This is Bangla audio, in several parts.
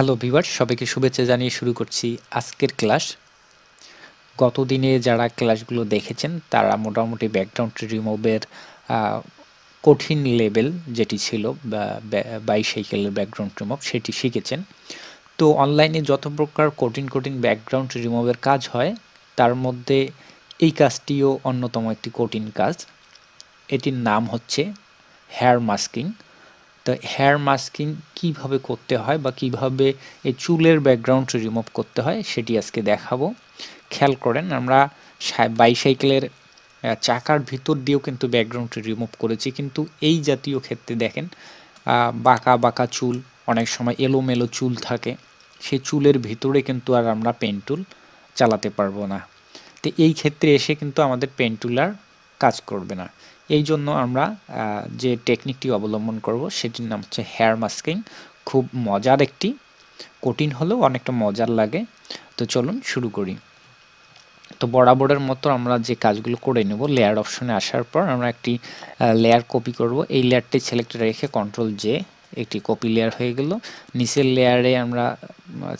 হ্যালো ভিভার সবাইকে শুভেচ্ছা জানিয়ে শুরু করছি আজকের ক্লাস গতদিনে যারা ক্লাসগুলো দেখেছেন তারা মোটামুটি ব্যাকগ্রাউন্ড রিমুভের কঠিন লেভেল যেটি ছিল বাইসাইকেলের ব্যাকগ্রাউন্ড রিমুভ সেটি শিখেছেন তো অনলাইনে যত প্রকার কঠিন কঠিন ব্যাকগ্রাউন্ড রিমুভের কাজ হয় তার মধ্যে এই কাজটিও অন্যতম একটি কঠিন কাজ এটির নাম হচ্ছে হেয়ার মাস্কিং তো হেয়ার মাস্কিং কিভাবে করতে হয় বা কিভাবে এই চুলের ব্যাকগ্রাউন্ড রিমুভ করতে হয় সেটি আজকে দেখাবো খেয়াল করেন আমরা বাইসাইকেলের চাকার ভিতর দিয়েও কিন্তু ব্যাকগ্রাউন্ডটি রিমুভ করেছি কিন্তু এই জাতীয় ক্ষেত্রে দেখেন বাঁকা বাঁকা চুল অনেক সময় এলোমেলো চুল থাকে সে চুলের ভিতরে কিন্তু আর আমরা পেন্টুল চালাতে পারবো না তো এই ক্ষেত্রে এসে কিন্তু আমাদের পেন্টুলার কাজ করবে না এই জন্য আমরা যে টেকনিকটি অবলম্বন করব সেটির নাম হচ্ছে হেয়ার মাস্কিং খুব মজার একটি কঠিন হলেও অনেকটা মজার লাগে তো চলুন শুরু করি তো বরাবরের মতো আমরা যে কাজগুলো করে নেব লেয়ার অপশনে আসার পর আমরা একটি লেয়ার কপি করব এই লেয়ারটি সিলেক্ট রেখে কন্ট্রোল জে একটি কপি লেয়ার হয়ে গেল নিচের লেয়ারে আমরা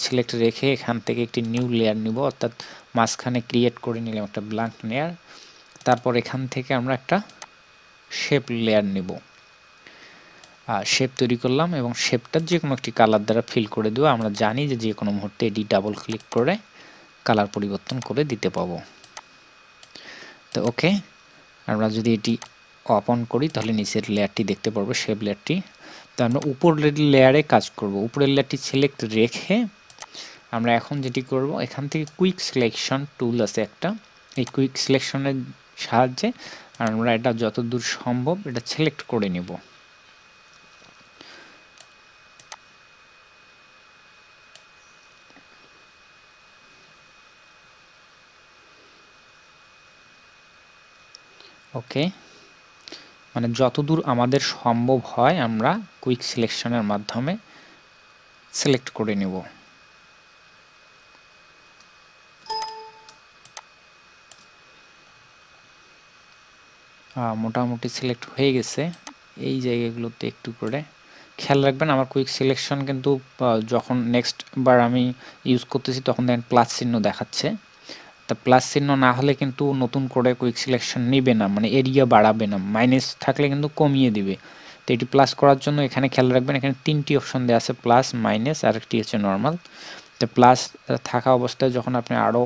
সিলেক্ট রেখে এখান থেকে একটি নিউ লেয়ার নিব অর্থাৎ মাঝখানে ক্রিয়েট করে নিলাম একটা ব্ল্যাঙ্ক লেয়ার তারপর এখান থেকে আমরা একটা শেপ লেয়ার নেব শেপ তৈরি করলাম এবং শেপটা যে কোনো একটি কালার দ্বারা ফিল করে দেবো আমরা জানি যে যে কোনো মুহূর্তে এটি ডাবল ক্লিক করে কালার পরিবর্তন করে দিতে পাবো তো ওকে আমরা যদি এটি অপ অন করি তাহলে নিচের লেয়ারটি দেখতে পারবো শেপ লেয়ারটি তো আমরা উপরের লেয়ারে কাজ করব উপরের লেয়ারটি সিলেক্ট রেখে আমরা এখন যেটি করব এখান থেকে কুইক সিলেকশন টুল আছে একটা এই কুইক সিলেকশনের সাহায্যে আমরা এটা যতদূর সম্ভব এটা সিলেক্ট করে নেব ওকে মানে যতদূর আমাদের সম্ভব হয় আমরা কুইক সিলেকশনের মাধ্যমে সিলেক্ট করে নেব মোটামুটি সিলেক্ট হয়ে গেছে এই জায়গাগুলোতে একটু করে খেয়াল রাখবেন আমার কুইক সিলেকশন কিন্তু যখন নেক্সট বার আমি ইউজ করতেছি তখন দেখেন প্লাস চিহ্ন দেখাচ্ছে তা প্লাস চিহ্ন না হলে কিন্তু নতুন করে কুইক সিলেকশন নেবে না মানে এরিয়া বাড়াবে না মাইনাস থাকলে কিন্তু কমিয়ে দিবে তো এটি প্লাস করার জন্য এখানে খেয়াল রাখবেন এখানে তিনটি অপশন দেওয়া আছে প্লাস মাইনাস আর একটি হচ্ছে নর্মাল তো প্লাস থাকা অবস্থায় যখন আপনি আরও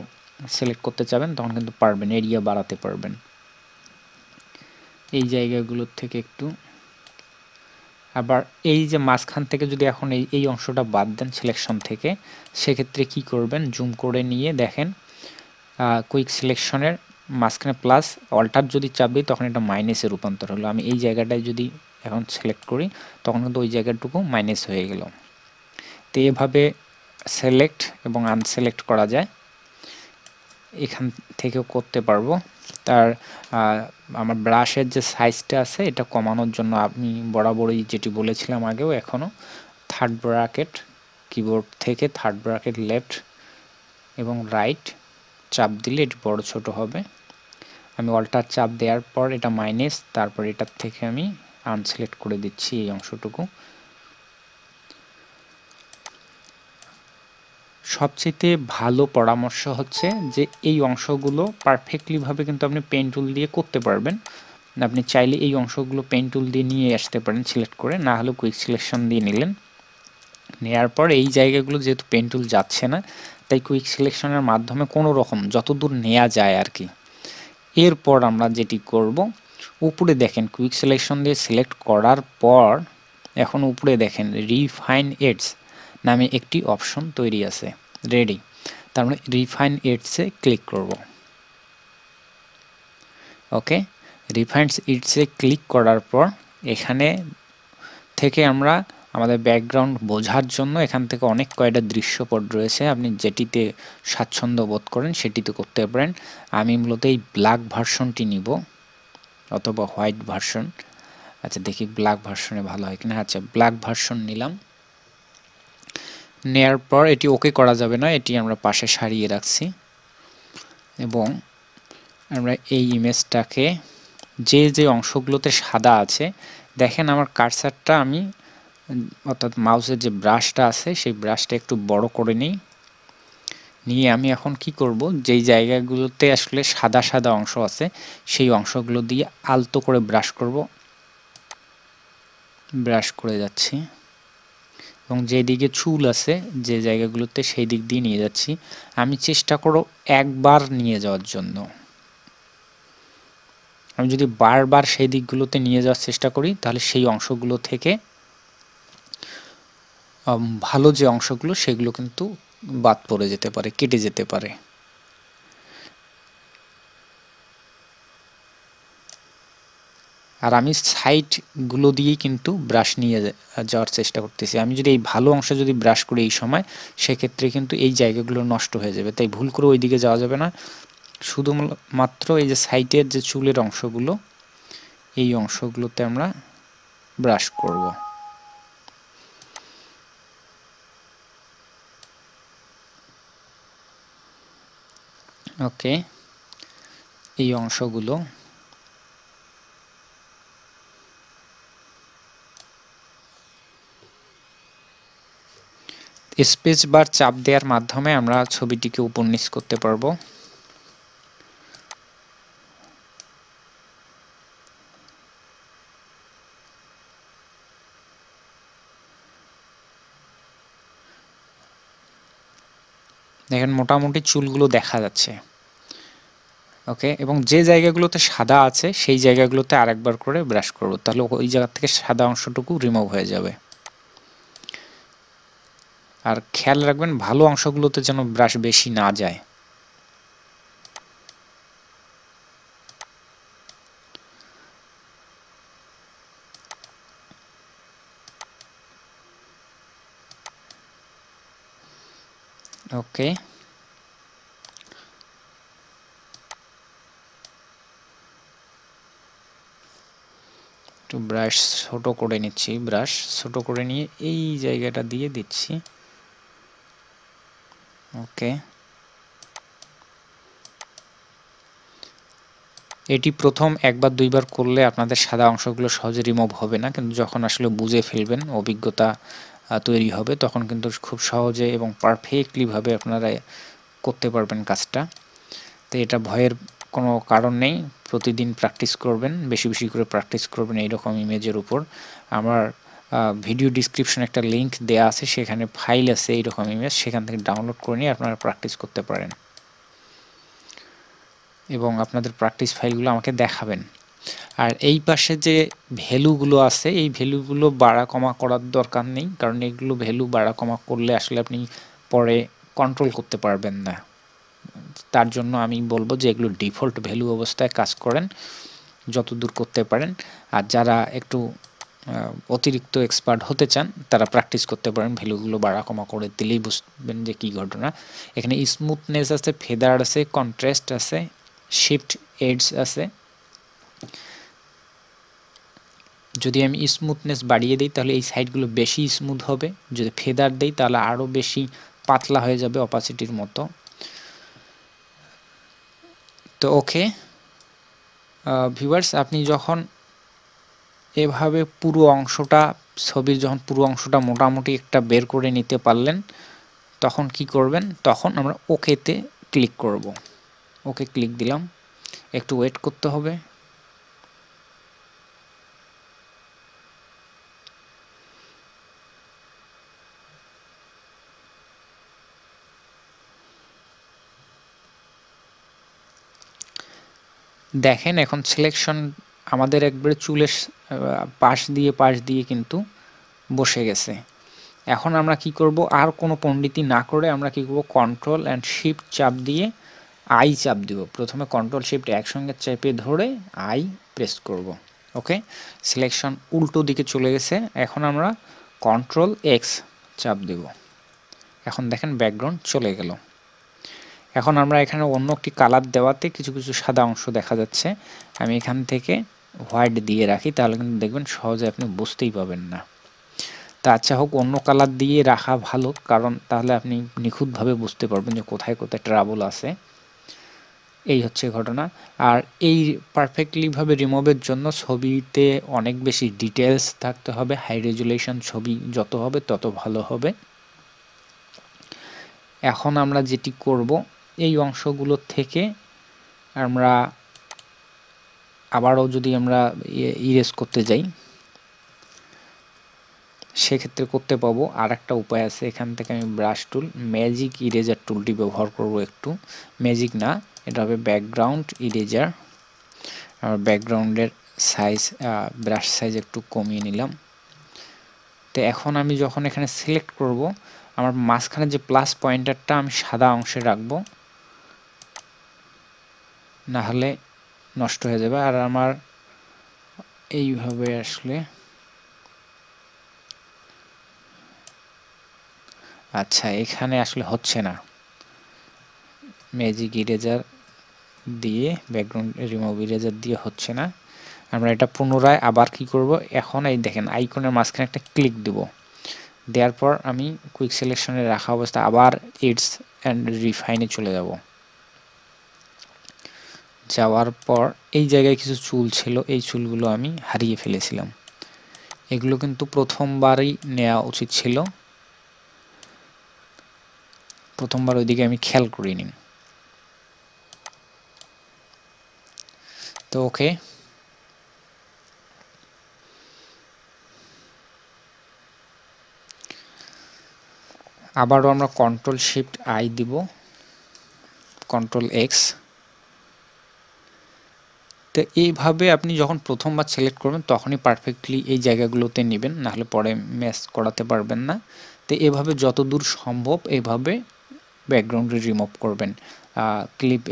সিলেক্ট করতে চাবেন তখন কিন্তু পারবেন এরিয়া বাড়াতে পারবেন এই জায়গাগুলোর থেকে একটু আবার এই যে মাঝখান থেকে যদি এখন এই এই অংশটা বাদ দেন সিলেকশন থেকে সেক্ষেত্রে কি করবেন জুম করে নিয়ে দেখেন কুইক সিলেকশনের মাঝখানে প্লাস অল্টার যদি চাপ দিই তখন এটা মাইনাসে রূপান্তর হলো আমি এই জায়গাটায় যদি এখন সিলেক্ট করি তখন কিন্তু ওই জায়গাটুকু মাইনাস হয়ে গেল তো এভাবে সিলেক্ট এবং আনসিলেক্ট করা যায় এখান থেকেও করতে পারবো তার আমার ব্রাশের যে সাইজটা আছে এটা কমানোর জন্য আমি বরাবরই যেটি বলেছিলাম আগেও এখনও থার্ড ব্রাকেট কিবোর্ড থেকে থার্ড ব্রাকেট লেফট এবং রাইট চাপ দিলে এটি বড়ো ছোটো হবে আমি অল্টার চাপ দেওয়ার পর এটা মাইনাস তারপর এটার থেকে আমি আনসিলেক্ট করে দিচ্ছি এই অংশটুকু সবচেয়ে ভালো পরামর্শ হচ্ছে যে এই অংশগুলো পারফেক্টলিভাবে কিন্তু আপনি পেন টুল দিয়ে করতে পারবেন আপনি চাইলে এই অংশগুলো পেন টুল দিয়ে নিয়ে আসতে পারেন সিলেক্ট করে না হলে কুইক সিলেকশন দিয়ে নিলেন নেয়ার পর এই জায়গাগুলো যেহেতু পেন টুল যাচ্ছে না তাই কুইক সিলেকশনের মাধ্যমে কোনো রকম যতদূর নেওয়া যায় আর কি এরপর আমরা যেটি করব উপরে দেখেন কুইক সিলেকশন দিয়ে সিলেক্ট করার পর এখন উপরে দেখেন রিফাইন এডস নামে একটি অপশন তৈরি আছে রেডি তার মানে রিফাইন ইটসে ক্লিক করব ওকে রিফাইন্ডস ইটসে ক্লিক করার পর এখানে থেকে আমরা আমাদের ব্যাকগ্রাউন্ড বোঝার জন্য এখান থেকে অনেক কয়টা দৃশ্যপট রয়েছে আপনি যেটিতে স্বাচ্ছন্দ্য বোধ করেন সেটিতে করতে পারেন আমি মূলত এই ব্ল্যাক ভার্সনটি নিব অথবা হোয়াইট ভার্সন আচ্ছা দেখি ব্ল্যাক ভার্সনে ভালো হয় কিনা আচ্ছা ব্ল্যাক ভার্সন নিলাম নেয়ার পর এটি ওকে করা যাবে না এটি আমরা পাশে সারিয়ে রাখছি এবং আমরা এই ইমেজটাকে যে যে অংশগুলোতে সাদা আছে দেখেন আমার কারসারটা আমি অর্থাৎ মাউসের যে ব্রাশটা আছে সেই ব্রাশটা একটু বড় করে নিই নিয়ে আমি এখন কি করব যেই জায়গাগুলোতে আসলে সাদা সাদা অংশ আছে সেই অংশগুলো দিয়ে আলতো করে ব্রাশ করব ব্রাশ করে যাচ্ছি এবং যেদিকে চুল আছে যে জায়গাগুলোতে সেই দিক দিয়ে নিয়ে যাচ্ছি আমি চেষ্টা করো একবার নিয়ে যাওয়ার জন্য আমি যদি বারবার সেই দিকগুলোতে নিয়ে যাওয়ার চেষ্টা করি তাহলে সেই অংশগুলো থেকে ভালো যে অংশগুলো সেগুলো কিন্তু বাদ পড়ে যেতে পারে কেটে যেতে পারে আর আমি সাইডগুলো দিয়েই কিন্তু ব্রাশ নিয়ে যাওয়ার চেষ্টা করতেছি আমি যদি এই ভালো অংশ যদি ব্রাশ করি এই সময় সেক্ষেত্রে কিন্তু এই জায়গাগুলো নষ্ট হয়ে যাবে তাই ভুল করে ওইদিকে যাওয়া যাবে না শুধুমাত্র এই যে সাইটের যে চুলের অংশগুলো এই অংশগুলোতে আমরা ব্রাশ করব ওকে এই অংশগুলো স্পেস বার চাপ দেওয়ার মাধ্যমে আমরা ছবিটিকে উপন্যাস করতে পারবো দেখেন মোটামুটি চুলগুলো দেখা যাচ্ছে ওকে এবং যে জায়গাগুলোতে সাদা আছে সেই জায়গাগুলোতে আরেকবার করে ব্রাশ করব তাহলে ওই জায়গা থেকে সাদা অংশটুকু রিমুভ হয়ে যাবে আর খেয়াল রাখবেন ভালো অংশগুলোতে যেন ব্রাশ বেশি না যায় ওকে একটু ব্রাশ ছোট করে নিচ্ছি ব্রাশ ছোট করে নিয়ে এই জায়গাটা দিয়ে দিচ্ছি ওকে এটি প্রথম একবার দুইবার করলে আপনাদের সাদা অংশগুলো সহজে রিমুভ হবে না কিন্তু যখন আসলে বুঝে ফেলবেন অভিজ্ঞতা তৈরি হবে তখন কিন্তু খুব সহজে এবং পারফেক্টলিভাবে আপনারা করতে পারবেন কাজটা তো এটা ভয়ের কোনো কারণ নেই প্রতিদিন প্র্যাকটিস করবেন বেশি বেশি করে প্র্যাকটিস করবেন এইরকম ইমেজের উপর আমার ভিডিও ডিসক্রিপশন একটা লিঙ্ক দেয়া আছে সেখানে ফাইল আছে এইরকম ইমেজ সেখান থেকে ডাউনলোড করে নিয়ে আপনারা প্র্যাকটিস করতে পারেন এবং আপনাদের প্র্যাকটিস ফাইলগুলো আমাকে দেখাবেন আর এই পাশে যে ভ্যালুগুলো আছে এই ভ্যালুগুলো বাড়া কমা করার দরকার নেই কারণ এগুলো ভ্যালু বাড়া কমা করলে আসলে আপনি পরে কন্ট্রোল করতে পারবেন না তার জন্য আমি বলবো যে এগুলো ডিফল্ট ভ্যালু অবস্থায় কাজ করেন যত দূর করতে পারেন আর যারা একটু অতিরিক্ত এক্সপার্ট হতে চান তারা প্র্যাকটিস করতে পারেন ভ্যালুগুলো বাড়া কমা করে দিলেই বুঝবেন যে কী ঘটনা এখানে স্মুথনেস আছে ফেদার আছে কন্ট্রাস্ট আছে শিফট এডস আছে যদি আমি স্মুথনেস বাড়িয়ে দিই তাহলে এই সাইডগুলো বেশি স্মুথ হবে যদি ফেদার দিই তাহলে আরও বেশি পাতলা হয়ে যাবে অপাসিটির মতো তো ওকে ভিউয়ার্স আপনি যখন এভাবে পুরো অংশটা ছবির যখন পুরো অংশটা মোটামুটি একটা বের করে নিতে পারলেন তখন কি করবেন তখন আমরা ওকেতে ক্লিক করব ওকে ক্লিক দিলাম একটু ওয়েট করতে হবে দেখেন এখন সিলেকশন আমাদের একবারে চুলের পাশ দিয়ে পাশ দিয়ে কিন্তু বসে গেছে এখন আমরা কি করব আর কোনো পণ্ডিতি না করে আমরা কি করব কন্ট্রোল অ্যান্ড শিফট চাপ দিয়ে আই চাপ দিব প্রথমে কন্ট্রোল শিফট একসঙ্গে চেপে ধরে আই প্রেস করব ওকে সিলেকশন উল্টো দিকে চলে গেছে এখন আমরা কন্ট্রোল এক্স চাপ দেব এখন দেখেন ব্যাকগ্রাউন্ড চলে গেল এখন আমরা এখানে অন্য একটি কালার দেওয়াতে কিছু কিছু সাদা অংশ দেখা যাচ্ছে আমি এখান থেকে হোয়াইট দিয়ে রাখি তাহলে কিন্তু দেখবেন সহজে আপনি বুঝতেই পাবেন না তা আচ্ছা হোক অন্য কালার দিয়ে রাখা ভালো কারণ তাহলে আপনি নিখুঁতভাবে বুঝতে পারবেন যে কোথায় কোথায় ট্রাবল আছে এই হচ্ছে ঘটনা আর এই পারফেক্টলিভাবে রিমুভের জন্য ছবিতে অনেক বেশি ডিটেলস থাকতে হবে হাই রেজুলেশন ছবি যত হবে তত ভালো হবে এখন আমরা যেটি করব এই অংশগুলো থেকে আমরা আবারও যদি আমরা ইরেজ করতে যাই সেক্ষেত্রে করতে পাবো আর একটা উপায় আছে এখান থেকে আমি ব্রাশ টুল ম্যাজিক ইরেজার টুলটি ব্যবহার করব একটু ম্যাজিক না এটা হবে ব্যাকগ্রাউন্ড ইরেজার আর ব্যাকগ্রাউন্ডের সাইজ ব্রাশ সাইজ একটু কমিয়ে নিলাম তো এখন আমি যখন এখানে সিলেক্ট করব আমার মাঝখানে যে প্লাস পয়েন্টারটা আমি সাদা অংশে রাখব নাহলে নষ্ট হয়ে যাবে আর আমার এইভাবে আসলে আচ্ছা এখানে আসলে হচ্ছে না ম্যাজিক ইরেজার দিয়ে ব্যাকগ্রাউন্ড রিমুভ ইরেজার দিয়ে হচ্ছে না আমরা এটা পুনরায় আবার কি করব এখন এই দেখেন আইকনের মাঝখানে একটা ক্লিক দেব দেওয়ার পর আমি কুইক সিলেকশনে রাখা অবস্থা আবার ইটস অ্যান্ড রিফাইনে চলে যাব যাওয়ার পর এই জায়গায় কিছু চুল ছিল এই চুলগুলো আমি হারিয়ে ফেলেছিলাম এগুলো কিন্তু প্রথমবারই নেওয়া উচিত ছিল প্রথমবার ওইদিকে আমি খেয়াল করিনি তো ওকে আবারও আমরা কন্ট্রোল শিফট আই দিব কন্ট্রোল এক্স তো এইভাবে আপনি যখন প্রথমবার সিলেক্ট করবেন তখনই পারফেক্টলি এই জায়গাগুলোতে নেবেন নাহলে পরে ম্যাচ করাতে পারবেন না তো এভাবে যত দূর সম্ভব এভাবে ব্যাকগ্রাউন্ডে রিমুভ করবেন ক্লিপ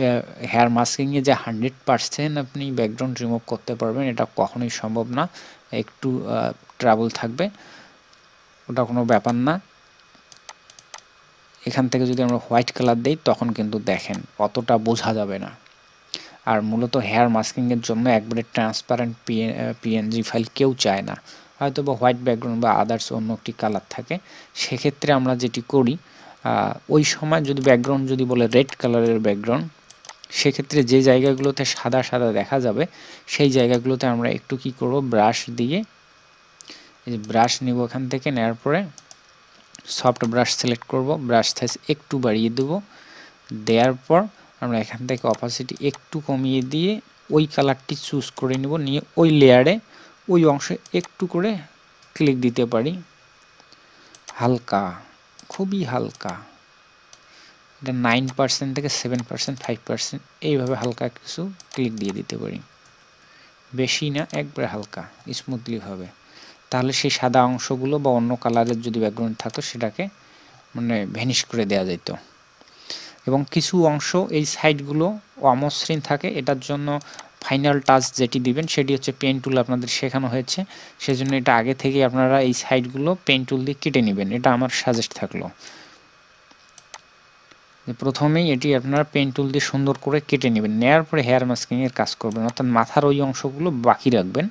হেয়ার মাস্কিংয়ে যে হান্ড্রেড পারসেন্ট আপনি ব্যাকগ্রাউন্ড রিমুভ করতে পারবেন এটা কখনোই সম্ভব না একটু ট্রাভেল থাকবে ওটা কোনো ব্যাপার না এখান থেকে যদি আমরা হোয়াইট কালার দিই তখন কিন্তু দেখেন অতটা বোঝা যাবে না আর মূলত হেয়ার মাস্কিংয়ের জন্য একবারে ট্রান্সপারেন্ট পিএনজি ফাইল কেউ চায় না হয়তো বা হোয়াইট ব্যাকগ্রাউন্ড বা আদার্স অন্য একটি কালার থাকে সেক্ষেত্রে আমরা যেটি করি ওই সময় যদি ব্যাকগ্রাউন্ড যদি বলে রেড কালারের ব্যাকগ্রাউন্ড সেক্ষেত্রে যে জায়গাগুলোতে সাদা সাদা দেখা যাবে সেই জায়গাগুলোতে আমরা একটু কি করব ব্রাশ দিয়ে এই ব্রাশ নিব এখান থেকে নেওয়ার পরে সফট ব্রাশ সিলেক্ট করব ব্রাশ সাইজ একটু বাড়িয়ে দেব দেওয়ার পর আমরা এখান থেকে অপাসিটি একটু কমিয়ে দিয়ে ওই কালারটি চুজ করে নিব নিয়ে ওই লেয়ারে ওই অংশে একটু করে ক্লিক দিতে পারি হালকা খুবই হালকা এটা নাইন পার্সেন্ট থেকে সেভেন পার্সেন্ট ফাইভ পার্সেন্ট এইভাবে হালকা কিছু ক্লিক দিয়ে দিতে পারি বেশি না একবারে হালকা স্মুথলিভাবে তাহলে সেই সাদা অংশগুলো বা অন্য কালারের যদি ব্যাকগ্রাউন্ড থাকতো সেটাকে মানে ভ্যানিশ করে দেওয়া যেত এবং কিছু অংশ এই সাইডগুলো অমসৃণ থাকে এটার জন্য ফাইনাল টাচ যেটি দিবেন সেটি হচ্ছে পেন টুল আপনাদের শেখানো হয়েছে সেজন্য এটা আগে থেকে আপনারা এই সাইডগুলো পেন টুল দিয়ে কেটে নেবেন এটা আমার সাজেস্ট থাকলো প্রথমেই এটি আপনারা পেন টুল দিয়ে সুন্দর করে কেটে নেবেন নেওয়ার পরে হেয়ার মাস্কিংয়ের কাজ করবেন অর্থাৎ মাথার ওই অংশগুলো বাকি রাখবেন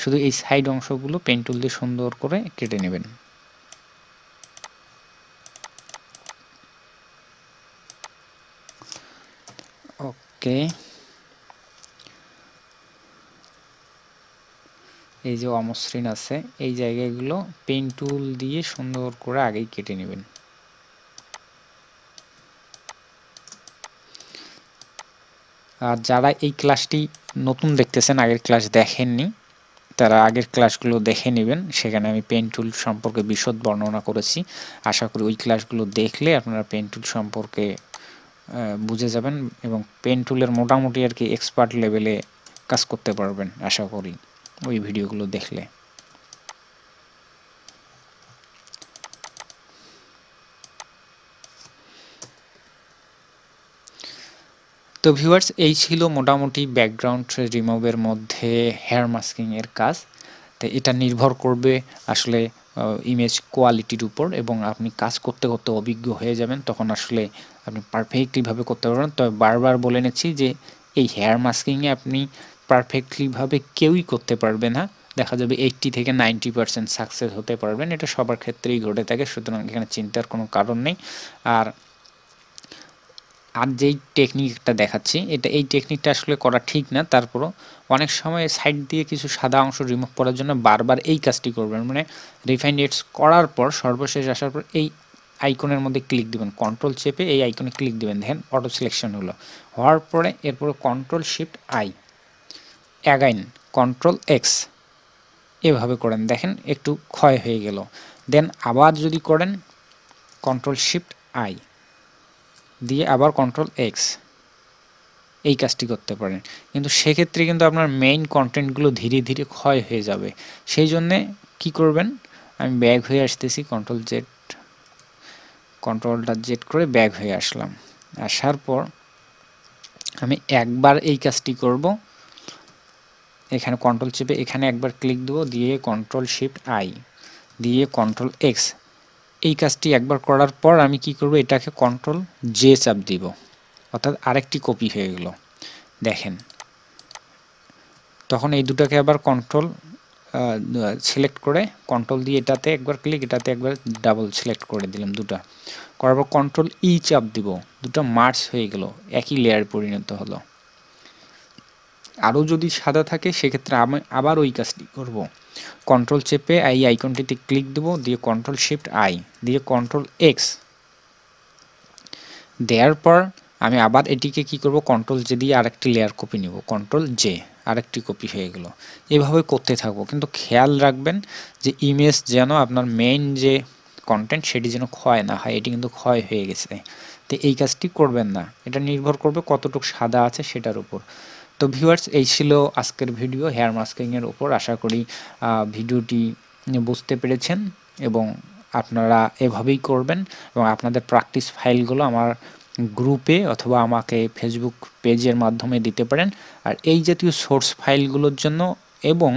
শুধু এই সাইড অংশগুলো পেন টুল দিয়ে সুন্দর করে কেটে নেবেন ওকে এই যে অমসৃণ আছে এই জায়গাগুলো পেন টুল দিয়ে সুন্দর করে আগেই কেটে নেবেন আর যারা এই ক্লাসটি নতুন দেখতেছেন আগের ক্লাস দেখেননি তারা আগের ক্লাসগুলো দেখে নেবেন সেখানে আমি পেন টুল সম্পর্কে বিশদ বর্ণনা করেছি আশা করি ওই ক্লাসগুলো দেখলে আপনারা পেন টুল সম্পর্কে বুঝে যাবেন এবং পেন টুলের মোটামুটি আর কি এক্সপার্ট লেভেলে কাজ করতে পারবেন আশা করি ওই ভিডিওগুলো দেখলে তো ভিউয়ার্স এই ছিল মোটামুটি ব্যাকগ্রাউন্ড রিমুভের মধ্যে হেয়ার মাস্কিং এর কাজ তো এটা নির্ভর করবে আসলে ইমেজ কোয়ালিটির উপর এবং আপনি কাজ করতে করতে অভিজ্ঞ হয়ে যাবেন তখন আসলে আপনি পারফেক্টলিভাবে করতে পারবেন তবে বারবার বলে নিচ্ছি যে এই হেয়ার মাস্কিংয়ে আপনি পারফেক্টলিভাবে কেউই করতে পারবে না দেখা যাবে এইটটি থেকে নাইনটি পারসেন্ট সাকসেস হতে পারবেন এটা সবার ক্ষেত্রেই ঘটে থাকে সুতরাং এখানে চিন্তার কোনো কারণ নেই আর আর যেই টেকনিকটা দেখাচ্ছি এটা এই টেকনিকটা আসলে করা ঠিক না তারপরও অনেক সময় সাইড দিয়ে কিছু সাদা অংশ রিমুভ করার জন্য বারবার এই কাজটি করবেন মানে রিফাইন্ড এডস করার পর সর্বশেষ আসার পর এই আইকনের মধ্যে ক্লিক দিবেন কন্ট্রোল চেপে এই আইকনে ক্লিক দিবেন দেখেন অটো সিলেকশন হলো হওয়ার পরে এরপরে control shift I again control X এভাবে করেন দেখেন একটু ক্ষয় হয়ে গেল দেন আবার যদি করেন কন্ট্রোল শিফট আই দিয়ে আবার কন্ট্রোল এক্স এই কাজটি করতে পারেন কিন্তু সেক্ষেত্রে কিন্তু আপনার মেইন কন্টেন্টগুলো ধীরে ধীরে ক্ষয় হয়ে যাবে সেই জন্যে কি করবেন আমি ব্যাগ হয়ে আসতেছি কন্ট্রোল জেড কন্ট্রোলটা জেট করে ব্যাক হয়ে আসলাম আসার পর আমি একবার এই কাজটি করব এখানে কন্ট্রোল চেপে এখানে একবার ক্লিক দেবো দিয়ে কন্ট্রোল শিফট আই দিয়ে কন্ট্রোল এক্স এই কাজটি একবার করার পর আমি কি করব এটাকে কন্ট্রোল জে চাপ দিব অর্থাৎ আরেকটি কপি হয়ে গেল দেখেন তখন এই দুটাকে আবার কন্ট্রোল সিলেক্ট করে কন্ট্রোল দিয়ে এটাতে একবার ক্লিক এটাতে একবার ডাবল সিলেক্ট করে দিলাম দুটো করার পর কন্ট্রোল ই চাপ দিব দুটো মার্চ হয়ে গেল একই লেয়ার পরিণত হলো আরও যদি সাদা থাকে সেক্ষেত্রে আমি আবার ওই কাজটি করব। কন্ট্রোল চেপে এই আইকনটিতে ক্লিক দেবো দিয়ে কন্ট্রোল শিফট আই দিয়ে কন্ট্রোল এক্স দেওয়ার পর আমি আবার এটিকে কি করব কন্ট্রোল জে দিয়ে আরেকটি লেয়ার কপি নিব কন্ট্রোল জে আরেকটি কপি হয়ে গেল এভাবে করতে থাকবো কিন্তু খেয়াল রাখবেন যে ইমেজ যেন আপনার মেইন যে কন্টেন্ট সেটি যেন ক্ষয় না হয় এটি কিন্তু ক্ষয় হয়ে গেছে তো এই কাজটি করবেন না এটা নির্ভর করবে কতটুকু সাদা আছে সেটার উপর তো ভিউয়ার্স এই ছিল আজকের ভিডিও হেয়ার মাস্কিংয়ের উপর আশা করি ভিডিওটি বুঝতে পেরেছেন এবং আপনারা এভাবেই করবেন এবং আপনাদের প্র্যাকটিস ফাইলগুলো আমার গ্রুপে অথবা আমাকে ফেসবুক পেজের মাধ্যমে দিতে পারেন আর এই জাতীয় সোর্স ফাইলগুলোর জন্য এবং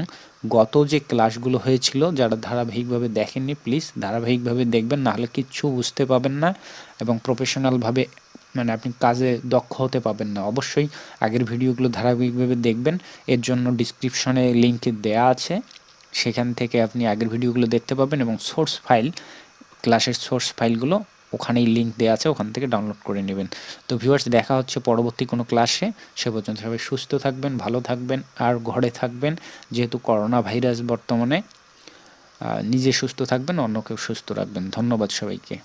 গত যে ক্লাসগুলো হয়েছিল যারা ধারাবাহিকভাবে দেখেননি প্লিজ ধারাবাহিকভাবে দেখবেন নাহলে কিচ্ছু বুঝতে পাবেন না এবং প্রফেশনালভাবে মানে আপনি কাজে দক্ষ হতে পাবেন না অবশ্যই আগের ভিডিওগুলো ধারাবাহিকভাবে দেখবেন এর জন্য ডিসক্রিপশনে লিঙ্ক দেয়া আছে সেখান থেকে আপনি আগের ভিডিওগুলো দেখতে পাবেন এবং সোর্স ফাইল ক্লাসের সোর্স ফাইলগুলো ওখানেই লিঙ্ক দেওয়া আছে ওখান থেকে ডাউনলোড করে নেবেন তো ভিউয়ার্স দেখা হচ্ছে পরবর্তী কোনো ক্লাসে সে পর্যন্ত সবাই সুস্থ থাকবেন ভালো থাকবেন আর ঘরে থাকবেন যেহেতু করোনা ভাইরাস বর্তমানে নিজে সুস্থ থাকবেন অন্যকেও সুস্থ রাখবেন ধন্যবাদ সবাইকে